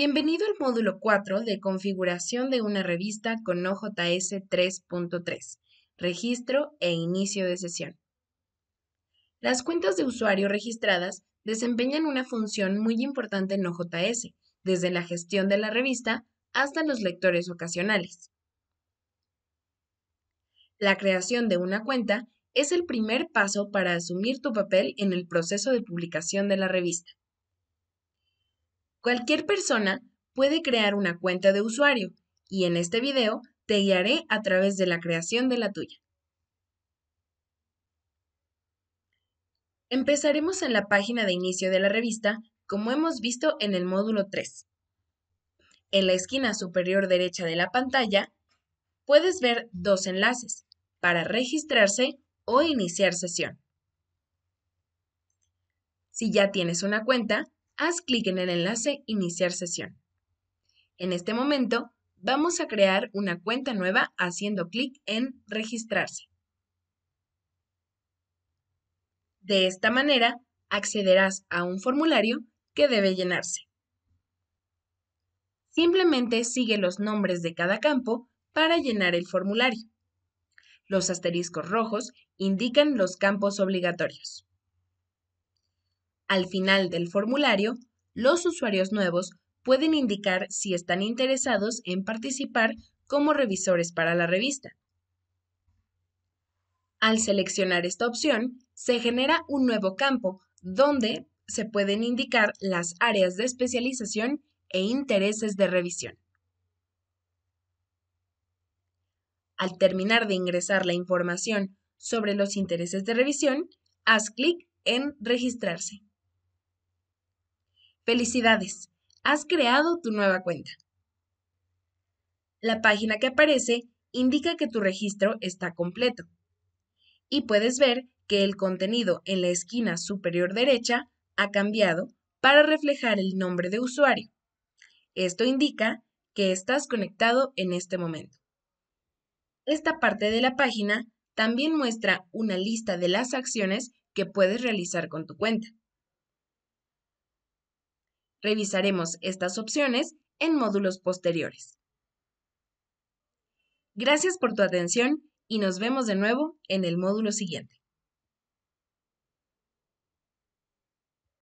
Bienvenido al módulo 4 de configuración de una revista con OJS 3.3, registro e inicio de sesión. Las cuentas de usuario registradas desempeñan una función muy importante en OJS, desde la gestión de la revista hasta los lectores ocasionales. La creación de una cuenta es el primer paso para asumir tu papel en el proceso de publicación de la revista. Cualquier persona puede crear una cuenta de usuario y en este video te guiaré a través de la creación de la tuya. Empezaremos en la página de inicio de la revista, como hemos visto en el módulo 3. En la esquina superior derecha de la pantalla, puedes ver dos enlaces para registrarse o iniciar sesión. Si ya tienes una cuenta, haz clic en el enlace Iniciar sesión. En este momento, vamos a crear una cuenta nueva haciendo clic en Registrarse. De esta manera, accederás a un formulario que debe llenarse. Simplemente sigue los nombres de cada campo para llenar el formulario. Los asteriscos rojos indican los campos obligatorios. Al final del formulario, los usuarios nuevos pueden indicar si están interesados en participar como revisores para la revista. Al seleccionar esta opción, se genera un nuevo campo donde se pueden indicar las áreas de especialización e intereses de revisión. Al terminar de ingresar la información sobre los intereses de revisión, haz clic en Registrarse. Felicidades, has creado tu nueva cuenta. La página que aparece indica que tu registro está completo y puedes ver que el contenido en la esquina superior derecha ha cambiado para reflejar el nombre de usuario. Esto indica que estás conectado en este momento. Esta parte de la página también muestra una lista de las acciones que puedes realizar con tu cuenta. Revisaremos estas opciones en módulos posteriores. Gracias por tu atención y nos vemos de nuevo en el módulo siguiente.